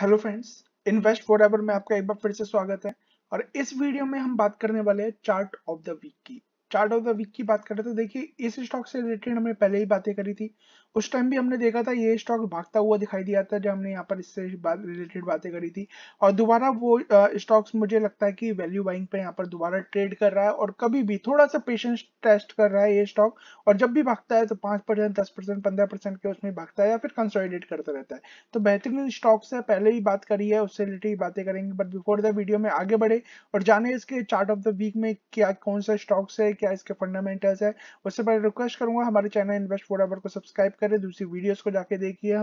hello friends invest for ever में आपका एक बार फिर से स्वागत है और इस वीडियो में हम बात करने वाले हैं चार्ट ऑफ द वीक की चार्ट ऑफ द वीक की बात कर रहे थे तो देखिए इस स्टॉक से रिलेटेड हमने पहले ही बातें करी थी उस टाइम भी हमने देखा था ये स्टॉक भागता हुआ दिखाई दिया था जब हमने यहाँ पर इससे बात रिलेटेड बातें करी थी और दोबारा वो स्टॉक्स मुझे लगता है कि वैल्यू बाइंग पे यहाँ पर दोबारा ट्रेड कर रहा है और कभी भी थोड़ा सा पेशेंस टेस्ट कर रहा है ये स्टॉक और जब भी भागता है तो पांच परसेंट दस परसेंट पंद्रह परसेंट के उसमें भागता है या फिर कंसोलिडेट करता रहता है तो बेहतरीन स्टॉक्स है पहले ही बात करी है उससे रिलेटेड बातें करेंगे बट बिफोर द वीडियो में आगे बढ़े और जाने इसके चार्ट ऑफ द वीक में क्या कौन सा स्टॉक्स है क्या इसके फंडामेंटल्स है उससे पहले रिक्वेस्ट करूंगा हमारे चैनल इन्वेस्ट फोर को सब्सक्राइब करें दूसरी वीडियोस को जाके देखिए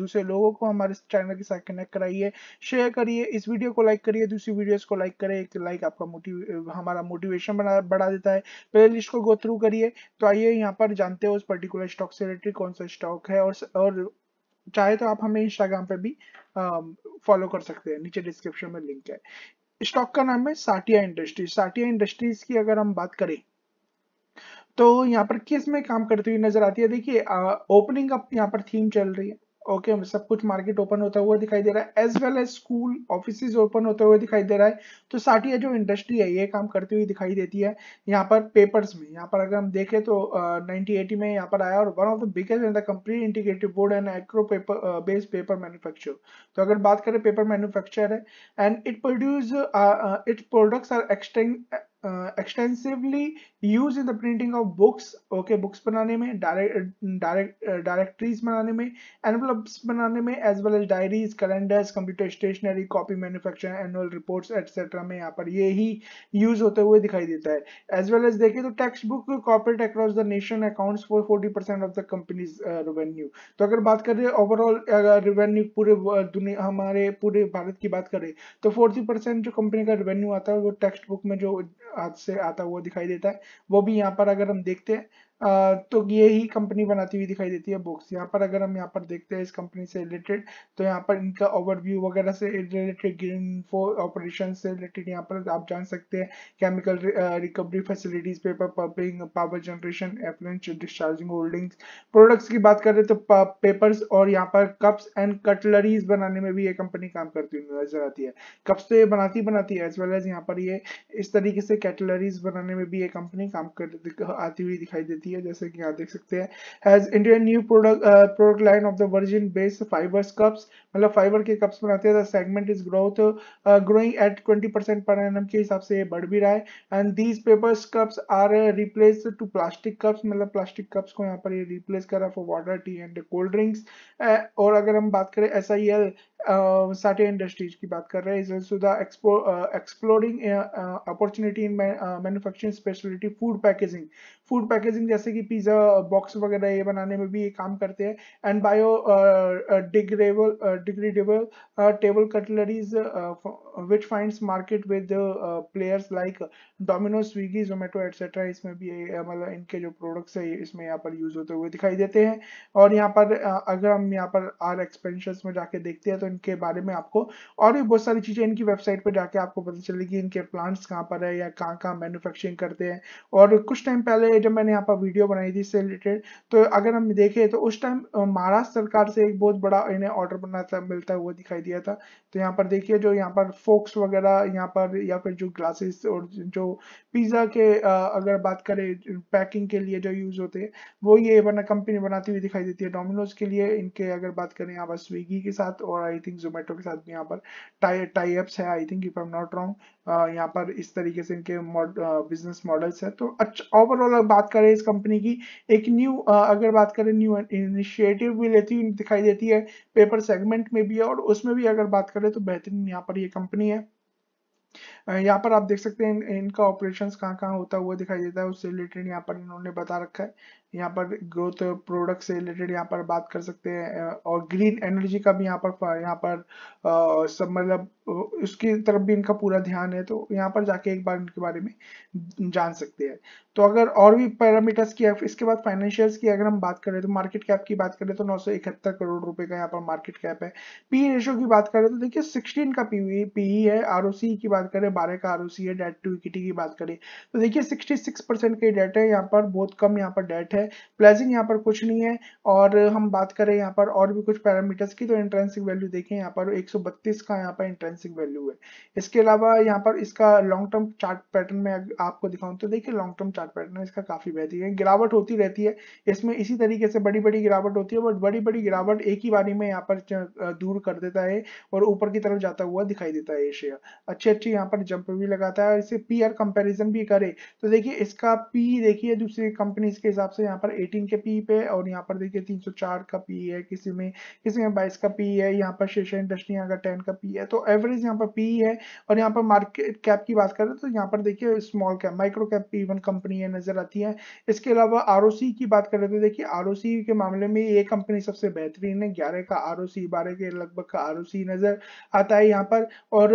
दूसरे लोगों को हमारे चैनल के साथ कनेक्ट कराइए शेयर करिए इस वीडियो को लाइक करिए दूसरी वीडियोस को लाइक करें एक लाइक आपका मोटिव हमारा मोटिवेशन बढ़ा देता है प्ले लिस्ट को गो थ्रू करिए तो आइए यहाँ पर जानते हो उस पर्टिकुलर स्टॉक से रिलेटेड कौन सा स्टॉक है और, और चाहे तो आप हमें इंस्टाग्राम पर भी फॉलो कर सकते हैं नीचे डिस्क्रिप्शन में लिंक है स्टॉक का नाम है साटिया इंडस्ट्रीज साटिया इंडस्ट्रीज की अगर हम बात करें तो यहाँ पर किस में काम करती हुई नजर आती है देखिए ओपनिंग अप यहाँ पर थीम चल रही है ओके okay, सब कुछ मार्केट ओपन होता हुआ दिखाई दे रहा है as well as school office open होते हुए दिखाई दे रहा है तो साटिया जो इंडस्ट्री है ये काम करती हुई दिखाई देती है यहाँ पर पेपर्स में यहाँ पर अगर हम देखें तो uh, 1980 में यहाँ पर आया और one of the biggest and the complete integrated board and agro paper based paper manufacture तो अगर बात करें पेपर मैन्युफैक्चर है and it produce its products are extend uh, extensively used in the printing of books okay books बनाने में direct direct uh, directories बनाने में envelopes बनाने में as well as diaries calendars computer stationery copy manufacture annual reports etc में यहाँ पर ये ही use होते हुए दिखाई देता है as well as देखें तो text book corporate across the nation accounts for 40% of the company's uh, revenue तो अगर बात करें overall uh, revenue पूरे दुनिया हमारे पूरे भारत की बात करें तो 40% जो कंपनी का रेवेन्यू आता है वो टेक्स्ट बुक में जो हाथ से आता हुआ दिखाई देता है वो भी यहाँ पर अगर हम देखते हैं तो ये ही कंपनी बनाती हुई दिखाई देती है बुक्स यहाँ पर अगर हम यहाँ पर देखते हैं इस कंपनी से रिलेटेड तो यहाँ पर इनका ओवरव्यू वगैरह से रिलेटेड फोर ऑपरेशन से रिलेटेड यहाँ पर आप जान सकते हैं chemical recovery facilities paper pumping power generation effluents discharging holdings products की बात करें तो पेपर्स और यहाँ पर कप्स एंड कटलरीज बनाने में भी ये कंपनी काम करती हुई नजर आती है कप्स तो ये बनाती बनाती है एज वेल एज यहाँ पर ये इस तरीके से कैटलरीज बनाने में भी ये कंपनी काम कर आती हुई दिखाई देती है की है जैसे कि आप देख सकते हैं has Indian new product product line of the virgin based fibers cups मतलब फाइबर के कप्स बनाते हैं the segment is growth growing at 20 percent पर एन के हिसाब से ये बढ़ भी रहा है and these papers cups are replace to plastic cups मतलब प्लास्टिक कप्स को यहाँ पर ये रिप्लेस करा for water tea and cold drinks और अगर हम बात करें एस साटे इंडस्ट्रीज की बात कर रहे हैं is also the exploring opportunity in manufacturing speciality food packaging food packaging जैसे कि पिज्ज़ा बॉक्स वगैरह ये बनाने में भी ये काम करते हैं and bio degradable degradable table cutleries which finds market with players like Domino Swiggy Zomato etcetera इसमें भी मतलब इनके जो प्रोडक्ट्स है इसमें यहाँ पर यूज होते हुए दिखाई देते हैं और यहाँ पर अगर हम यहाँ पर आर एक्सपेंशन में जाके देखते हैं तो इनके बारे में आपको और भी बहुत सारी चीज़ें इनकी वेबसाइट पर जाके आपको पता चलेगी इनके प्लांट्स कहाँ पर है या कहाँ कहाँ मैन्युफैक्चरिंग करते हैं और कुछ टाइम पहले जब मैंने यहाँ पर वीडियो बनाई थी इससे रिलेटेड तो अगर हम देखें तो उस टाइम महाराष्ट्र सरकार से एक बहुत बड़ा इन्हें ऑर्डर बना था मिलता हुआ दिखाई दिया था तो यहाँ पर देखिए जो यहाँ पर फोक्स वगैरह यहाँ पर या फिर जो ग्लासेस और जो पिज़्ज़ा के अगर बात करें पैकिंग के लिए जो यूज़ होते हैं वो ये कंपनी बनाती हुई दिखाई देती है डोमिनोज के लिए इनके अगर बात करें यहाँ पर स्विगी के साथ और आई आई थिंक जोमेटो के साथ भी यहाँ पर टाई अप्स है I think if I am not wrong यहाँ पर इस तरीके से इनके बिजनेस मॉडल्स है तो अच्छा ओवरऑल अगर बात करें इस कंपनी की एक न्यू uh, अगर बात करें न्यू इनिशिएटिव भी लेती हुई दिखाई देती है पेपर सेगमेंट में भी है और उसमें भी अगर बात करें तो बेहतरीन यहाँ पर ये कंपनी है uh, यहाँ पर आप देख सकते हैं इन, इनका ऑपरेशंस कहाँ कहाँ होता हुआ दिखाई देता है उससे रिलेटेड यहाँ पर इन्होंने बता रखा है यहाँ पर ग्रोथ प्रोडक्ट से रिलेटेड यहाँ पर बात कर सकते हैं और ग्रीन एनर्जी का भी यहाँ पर यहाँ पर सब मतलब उसकी तरफ भी इनका पूरा ध्यान है तो यहाँ पर जाके एक बार इनके बारे में जान सकते हैं तो अगर और भी पैरामीटर्स की इसके बाद फाइनेंशियल्स की अगर हम बात करें तो मार्केट कैप की बात करें तो नौ करोड़ रुपए का यहाँ पर मार्केट कैप है पी रेशो की बात करें तो देखिए सिक्सटीन का पी पीई e है आर e की बात करें बारह का आर e है डेट टू इक्विटी की बात करें तो देखिए सिक्सटी का डेट है यहाँ पर बहुत कम यहाँ पर डेट है है प्लेजिंग यहाँ पर कुछ नहीं है और हम बात करें यहाँ पर और भी कुछ पैरामीटर्स की तो इंट्रेंसिक वैल्यू देखें यहाँ पर 132 का यहाँ पर इंट्रेंसिक वैल्यू है इसके अलावा यहाँ पर इसका लॉन्ग टर्म चार्ट पैटर्न में आपको दिखाऊँ तो देखिए लॉन्ग टर्म चार्ट पैटर्न इसका काफी बेहतरीन है गिरावट होती रहती है इसमें इसी तरीके से बड़ी बड़ी गिरावट होती है और बड़ी बड़ी गिरावट एक ही बारी में यहाँ पर दूर कर देता है और ऊपर की तरफ जाता हुआ दिखाई देता है एशिया अच्छी अच्छी यहाँ पर जंप भी लगाता है और इसे पी आर कंपेरिजन भी करे तो देखिए इसका पी देखिए दूसरी कंपनीज के हिसाब से यहाँ पर 18 के पी पे और यहाँ पर देखिए 304 का पी है किसी में किसी में 22 का पी है यहाँ पर शेषा इंडस्ट्री यहाँ का 10 का पी है तो एवरेज यहाँ पर पी है और यहाँ पर मार्केट कैप की बात करें तो यहाँ पर देखिए small cap micro cap P one company है नजर आती है इसके अलावा आर की बात करें तो देखिए आर के मामले में ये कंपनी सबसे बेहतरीन है ग्यारह का आर ओ के लगभग का आर नजर आता है यहाँ पर और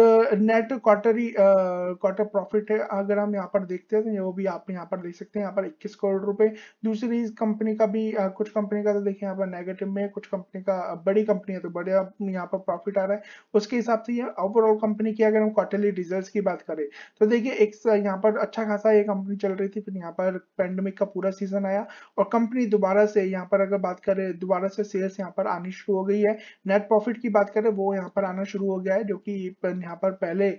नेट क्वार्टरी क्वार्टर प्रॉफिट अगर हम यहाँ पर देखते हैं तो वो भी आप यहाँ पर देख सकते हैं यहाँ पर इक्कीस करोड़ रुपए दूसरी दूसरी भी कंपनी का भी आ, कुछ कंपनी का तो देखिए यहाँ पर नेगेटिव में कुछ कंपनी का बड़ी कंपनी है तो बड़े यहाँ पर प्रॉफिट आ रहा है उसके हिसाब से ये ओवरऑल कंपनी की अगर हम क्वार्टरली रिजल्ट की बात करें तो देखिए एक यहाँ पर अच्छा खासा ये कंपनी चल रही थी फिर यहाँ पर पेंडेमिक का पूरा सीजन आया और कंपनी दोबारा से यहाँ पर अगर बात करें दोबारा से सेल्स यहाँ पर आनी शुरू हो गई है नेट प्रॉफिट की बात करें वो यहाँ पर आना शुरू हो गया है जो कि यहाँ पर पहले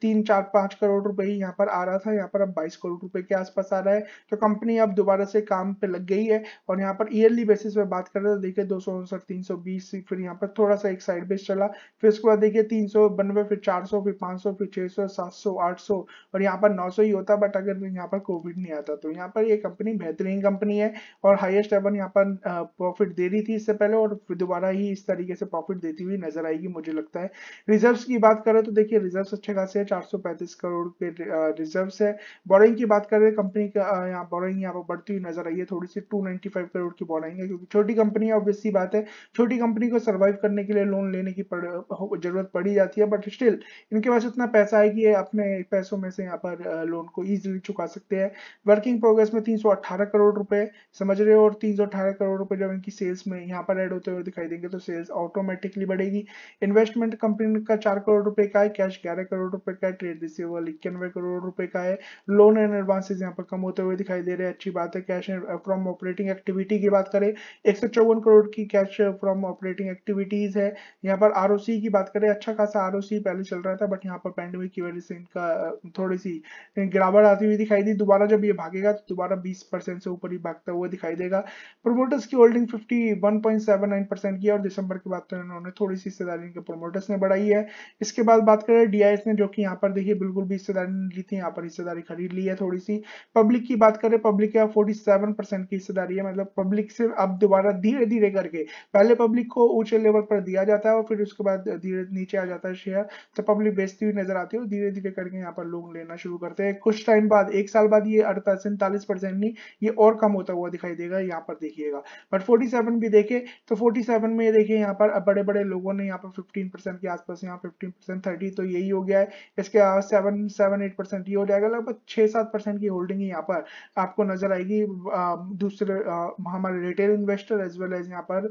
तीन चार पांच करोड़ रुपए ही यहाँ पर आ रहा था यहाँ पर अब बाईस करोड़ रुपए के आसपास आ रहा है तो कंपनी अब दोबारा से काम पे लग गई है और यहाँ पर ईयरली बेसिस पे बात कर रहे हैं तो देखिए दो सौ फिर यहाँ पर थोड़ा सा एक साइड बेस चला फिर उसके बाद देखिए तीन सौ बनवे फिर चार सौ फिर पाँच सौ फिर छः सौ सात सौ आठ सौ और यहाँ पर नौ सौ ही होता बट अगर यहाँ पर कोविड नहीं आता तो यहाँ पर ये कंपनी बेहतरीन कंपनी है और हाइएस्ट एवन यहाँ पर प्रॉफिट दे रही थी इससे पहले और दोबारा ही इस तरीके से प्रॉफिट देती हुई नजर आएगी मुझे लगता है रिजर्व की बात करें तो देखिए रिजर्व अच्छे खासे है चार करोड़ के रिजर्व है बोरिंग की बात करें कंपनी का यहाँ बोरिंग यहाँ पर बढ़ती हुई नजर आई है थोड़ी सी 295 करोड़ की borrowing आएंगे क्योंकि छोटी कंपनी ऑब्वियसली बात है छोटी कंपनी को सर्वाइव करने के लिए लोन लेने की पड़, जरूरत पड़ी जाती है बट स्टिल इनके पास इतना पैसा है कि ये अपने पैसों में से यहाँ पर लोन को ईजिली चुका सकते हैं वर्किंग प्रोग्रेस में 318 करोड़ रुपए समझ रहे हो और 318 करोड़ रुपए जब इनकी सेल्स में यहाँ पर एड होते हुए दिखाई देंगे तो सेल्स ऑटोमेटिकली बढ़ेगी इन्वेस्टमेंट कंपनी का चार करोड़ रुपए का है कैश ग्यारह करोड़ रुपए का है ट्रेड रिसीवेबल इक्यानवे करोड़ रुपए का है लोन एंड एडवांसेस यहाँ पर कम होते हुए दिखाई दे रहे हैं अच्छी बात है कैश फ्रॉम ऑपरेटिंग एक्टिविटी की बात करें एक करोड़ की कैश फ्रॉम ऑपरेटिंग एक्टिविटीज है यहाँ पर आर की बात करें अच्छा खासा आर पहले चल रहा था बट यहाँ पर पैंडमिक की वजह से इनका थोड़ी सी गिरावट आती हुई दिखाई दी दोबारा जब ये भागेगा तो दोबारा बीस से ऊपर ही भागता हुआ दिखाई देगा प्रोमोटर्स की होल्डिंग फिफ्टी की और दिसंबर की बात तो करें उन्होंने थोड़ी सी हिस्सेदारी इनके प्रोमोटर्स ने बढ़ाई है इसके बाद बात करें डी ने जो की यहाँ पर देखिए बिल्कुल भी हिस्सेदारी ली थी यहाँ पर हिस्सेदारी खरीद ली है थोड़ी सी पब्लिक की बात करें पब्लिक क्या फोर्टी सेवन परसेंट की हिस्सेदारी है मतलब पब्लिक से अब दोबारा धीरे धीरे करके पहले पब्लिक को ऊंचे लेवल पर दिया जाता है और फिर उसके बाद धीरे नीचे आ जाता है शेयर तो पब्लिक बेचती हुई नजर आती है और धीरे धीरे करके यहाँ पर लोग लेना शुरू करते हैं कुछ टाइम बाद एक साल बाद ये अड़तालीस सैंतालीस परसेंट नहीं ये और कम होता हुआ दिखाई देगा यहाँ पर देखिएगा बट फोर्टी भी देखे तो फोर्टी में ये देखिए यहाँ पर बड़े बड़े लोगों ने यहाँ पर फिफ्टीन के आसपास यहाँ फिफ्टीन परसेंट थर्टी तो यही हो गया है इसके अलावा सेवन सेवन एट परसेंट ये हो जाएगा लगभग छह सात परसेंट की होल्डिंग यहाँ पर आपको नजर आएगी Um, दूसरे uh, हमारे retail investor as well as यहाँ पर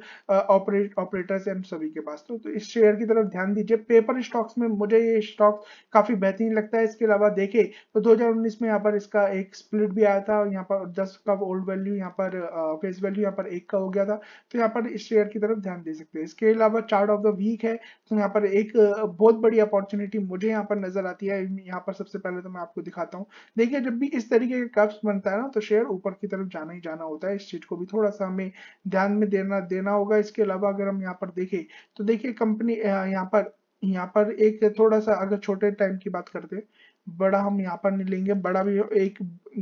ऑपरेटर्स uh, हैं सभी के पास तो, तो इस शेयर की तरफ ध्यान दीजिए पेपर स्टॉक्स में मुझे ये स्टॉक काफी बेहतरीन लगता है इसके अलावा देखे तो 2019 में यहाँ पर इसका एक स्प्लिट भी आया था यहाँ पर दस का ओल्ड वैल्यू यहाँ पर फेस uh, वैल्यू यहाँ पर एक का हो गया था तो यहाँ पर इस शेयर की तरफ ध्यान दे सकते हैं इसके अलावा चार्ट ऑफ द वीक है तो यहाँ पर एक बहुत बड़ी अपॉर्चुनिटी मुझे यहाँ पर नजर आती है यहाँ पर सबसे पहले तो मैं आपको दिखाता हूँ देखिए जब भी इस तरीके का कप्स बनता है ना तो शेयर ऊपर की तरफ जाना जाना ही जाना होता है इस चीज को भी थोड़ा सा हमें ध्यान में देना देना होगा इसके अलावा अगर हम यहाँ पर देखें तो देखिए कंपनी यहाँ पर यहाँ पर एक थोड़ा सा अगर छोटे टाइम की बात करते हैं बड़ा हम यहाँ पर नहीं लेंगे बड़ा भी एक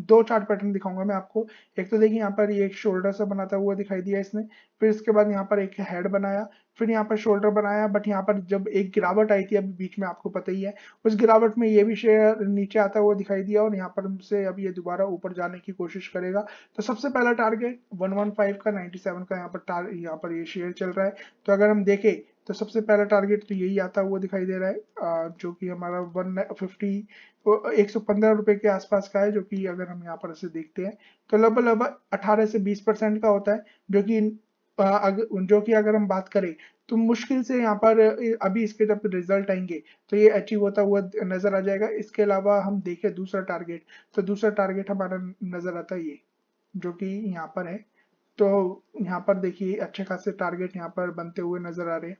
दो चार पैटर्न दिखाऊंगा मैं आपको एक तो देखिए यहाँ पर ये एक शोल्डर से बनाता हुआ दिखाई दिया इसने फिर इसके बाद यहाँ पर एक हेड बनाया फिर यहाँ पर शोल्डर बनाया बट यहाँ पर जब एक गिरावट आई थी अभी बीच में आपको पता ही है उस गिरावट में ये भी शेयर नीचे आता हुआ दिखाई दिया और यहाँ पर से अब ये दोबारा ऊपर जाने की कोशिश करेगा तो सबसे पहला टारगेट वन का नाइनटी का यहाँ पर यहाँ पर ये शेयर चल रहा है तो अगर हम देखें तो सबसे पहला टारगेट तो यही आता हुआ दिखाई दे रहा है जो कि हमारा वन फिफ्टी एक सौ पंद्रह रुपए के आसपास का है जो कि अगर हम यहाँ पर इसे देखते हैं तो लगभग लगभग अठारह से बीस परसेंट का होता है जो कि अगर जो कि अगर हम बात करें तो मुश्किल से यहाँ पर अभी इसके जब रिजल्ट आएंगे तो ये अचीव होता हुआ नजर आ जाएगा इसके अलावा हम देखें दूसरा टारगेट तो दूसरा टारगेट हमारा नजर आता है ये जो कि यहाँ पर है तो यहाँ पर देखिए अच्छे खासे टारगेट यहाँ पर बनते हुए नजर आ रहे हैं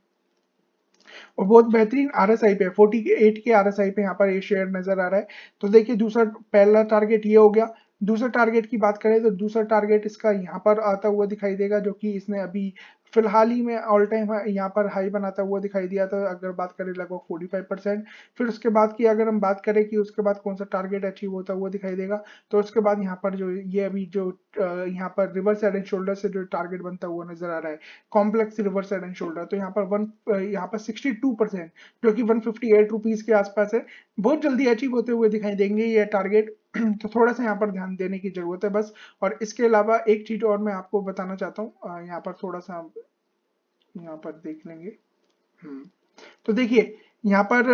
और बहुत बेहतरीन आर एस आई पे फोर्टी एट के आर एस आई पे यहाँ पर ये शेयर नजर आ रहा है तो देखिए दूसरा पहला टारगेट ये हो गया दूसरा टारगेट की बात करें तो दूसरा टारगेट इसका यहाँ पर आता हुआ दिखाई देगा जो कि इसने अभी फिलहाल ही में ऑल टाइम यहाँ पर हाई बनाता हुआ दिखाई दिया था अगर बात करें लगभग 45 परसेंट फिर उसके बाद की अगर हम बात करें कि उसके बाद कौन सा टारगेट अचीव होता हुआ दिखाई देगा तो उसके बाद यहाँ पर जो ये अभी जो यहाँ पर रिवर्स हेड एंड शोल्डर से जो टारगेट बनता हुआ नजर आ रहा है complex reverse head and shoulder तो यहाँ पर वन यहाँ पर सिक्सटी जो कि वन के आसपास है बहुत जल्दी अचीव होते हुए दिखाई देंगे ये टारगेट तो थोड़ा सा यहाँ पर ध्यान देने की ज़रूरत है बस और इसके अलावा एक चीज़ और मैं आपको बताना चाहता हूँ यहाँ पर थोड़ा सा यहाँ पर देख लेंगे तो देखिए यहाँ पर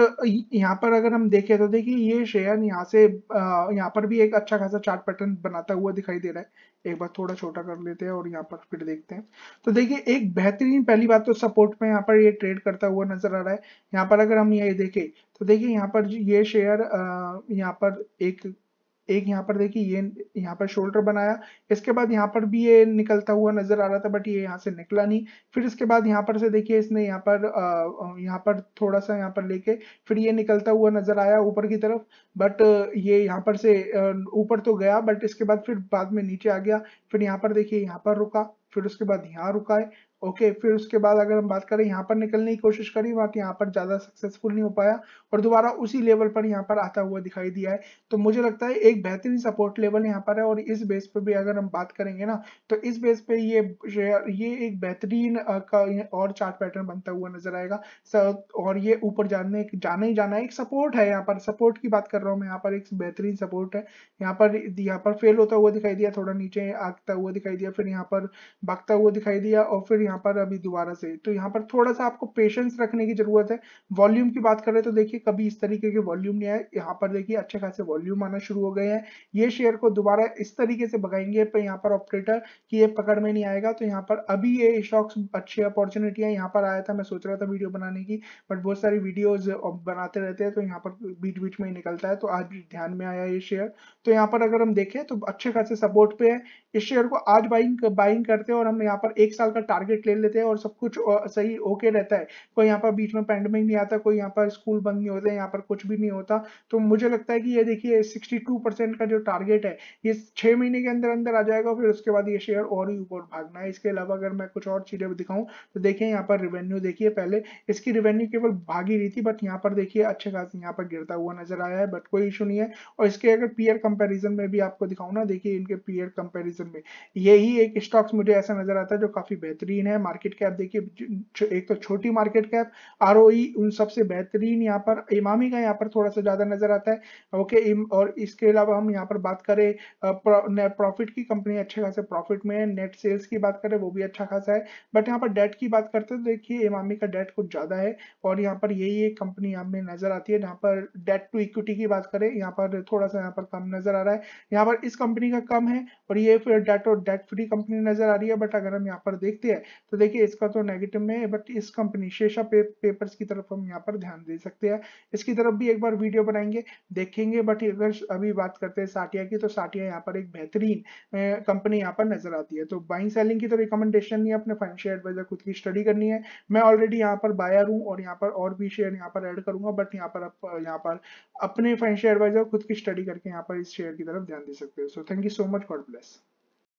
यहाँ पर अगर हम देखें तो देखिए ये शेयर यहाँ से यहाँ पर भी एक अच्छा खासा चार्ट पैटर्न बनाता हुआ दिखाई दे रहा है एक बार थोड़ा छोटा कर लेते हैं और यहाँ पर फिर देखते हैं तो देखिए एक बेहतरीन पहली बात तो सपोर्ट में यहाँ पर ये ट्रेड करता हुआ नजर आ रहा है यहाँ पर अगर हम ये देखें तो देखिए यहाँ पर ये शेयर यहाँ पर एक एक यहाँ पर देखिए ये यहाँ पर शोल्डर बनाया इसके बाद यहाँ पर भी ये निकलता हुआ नजर आ रहा था बट ये यहाँ से निकला नहीं फिर इसके बाद यहाँ पर से देखिए इसने यहाँ पर यहाँ पर थोड़ा सा यहाँ पर लेके फिर ये निकलता हुआ नजर आया ऊपर की तरफ बट ये यहाँ पर से ऊपर तो गया बट इसके बाद फिर बाद में नीचे आ गया फिर यहाँ पर देखिए यहाँ पर रुका फिर उसके बाद यहाँ रुका है ओके okay, फिर उसके बाद अगर हम बात करें यहाँ पर निकलने की कोशिश करी बट तो यहाँ पर ज़्यादा सक्सेसफुल नहीं हो पाया और दोबारा उसी लेवल पर यहाँ पर आता हुआ दिखाई दिया है तो मुझे लगता है एक बेहतरीन सपोर्ट लेवल यहाँ पर है और इस बेस पर भी अगर हम बात करेंगे ना तो इस बेस पे ये ये एक बेहतरीन का और चार्ट पैटर्न बनता हुआ नजर आएगा और ये ऊपर जाने जाना ही जाना है एक सपोर्ट है यहाँ पर सपोर्ट की बात कर रहा हूँ मैं यहाँ पर एक बेहतरीन सपोर्ट है यहाँ पर यहाँ पर फेल होता हुआ दिखाई दिया थोड़ा नीचे आता हुआ दिखाई दिया फिर यहाँ पर भागता हुआ दिखाई दिया और फिर यहाँ पर अभी दोबारा से तो यहाँ पर थोड़ा सा आपको पेशेंस रखने की जरूरत है वॉल्यूम की बात करें तो देखिए कभी इस तरीके के वॉल्यूम नहीं आए यहाँ पर देखिए अच्छे खासे वॉल्यूम आना शुरू हो गए हैं ये शेयर को दोबारा इस तरीके से भगाएंगे पर यहाँ पर ऑपरेटर की ये पकड़ में नहीं आएगा तो यहाँ पर अभी ये स्टॉक्स अच्छी अपॉर्चुनिटी है यहाँ पर आया था मैं सोच रहा था वीडियो बनाने की बट बहुत सारी वीडियोज बनाते रहते हैं तो यहाँ पर बीच बीच में ही निकलता है तो आज ध्यान में आया ये शेयर तो यहाँ पर अगर हम देखें तो अच्छे खासे सपोर्ट पे है इस शेयर को आज बाइंग बाइंग करते हैं और हम यहाँ पर एक साल का टारगेट टारगेट ले लेते हैं और सब कुछ सही ओके रहता है कोई यहाँ पर बीच में पैंडमिक नहीं आता कोई यहाँ पर स्कूल बंद नहीं होते यहाँ पर कुछ भी नहीं होता तो मुझे लगता है कि ये देखिए सिक्सटी का जो टारगेट है ये छः महीने के अंदर अंदर आ जाएगा फिर उसके बाद ये शेयर और ही ऊपर भागना है इसके अलावा अगर मैं कुछ और चीज़ें दिखाऊँ तो देखिए यहाँ पर रिवेन्यू देखिए पहले इसकी रिवेन्यू केवल भागी रही थी बट यहाँ पर देखिए अच्छे खास यहाँ पर गिरता हुआ नजर आया है बट कोई इशू नहीं है और इसके अगर पीयर कंपैरिजन में भी आपको दिखाऊँ ना देखिए इनके पीयर कंपैरिजन में यही एक स्टॉक्स मुझे ऐसा नजर आता है जो काफ़ी बेहतरीन बेहतरीन है मार्केट कैप देखिए एक तो छोटी मार्केट कैप आर उन सबसे बेहतरीन यहाँ पर इमामी का यहाँ पर थोड़ा सा ज्यादा नजर आता है ओके और इसके अलावा हम यहाँ पर बात करें प्रॉफिट की कंपनी अच्छे खासे प्रॉफिट में है नेट सेल्स की बात करें वो भी अच्छा खासा है बट यहाँ पर डेट की बात करते हैं तो देखिए इमामी का डेट कुछ ज्यादा है और यहाँ पर यही एक कंपनी यहाँ में नजर आती है जहाँ पर डेट टू इक्विटी की बात करें यहाँ पर थोड़ा सा यहाँ पर कम नजर आ रहा है यहाँ पर इस कंपनी का कम है और ये फिर डेट और डेट फ्री कंपनी नजर आ रही है बट अगर हम यहाँ पर देखते हैं तो देखिए इसका तो नेगेटिव में है बट इस कंपनी शेषा पे, पेपर्स की तरफ हम यहाँ पर ध्यान दे सकते हैं इसकी तरफ भी एक बार वीडियो बनाएंगे देखेंगे बट अगर अभी बात करते हैं साटिया की तो साटिया यहाँ पर एक बेहतरीन कंपनी यहाँ पर नजर आती है तो बाइंग सेलिंग की तो रिकमेंडेशन नहीं है अपने फाइनेंशियल एडवाइजर खुद की स्टडी करनी है मैं ऑलरेडी यहाँ पर बायर हूँ और यहाँ पर और भी शेयर यहाँ पर एड करूंगा बट यहाँ पर यहाँ पर अपने फाइनेंशियल एडवाइजर खुद की स्टडी करके यहाँ पर इस शेयर की तरफ ध्यान दे सकते हैं so thank you so much God bless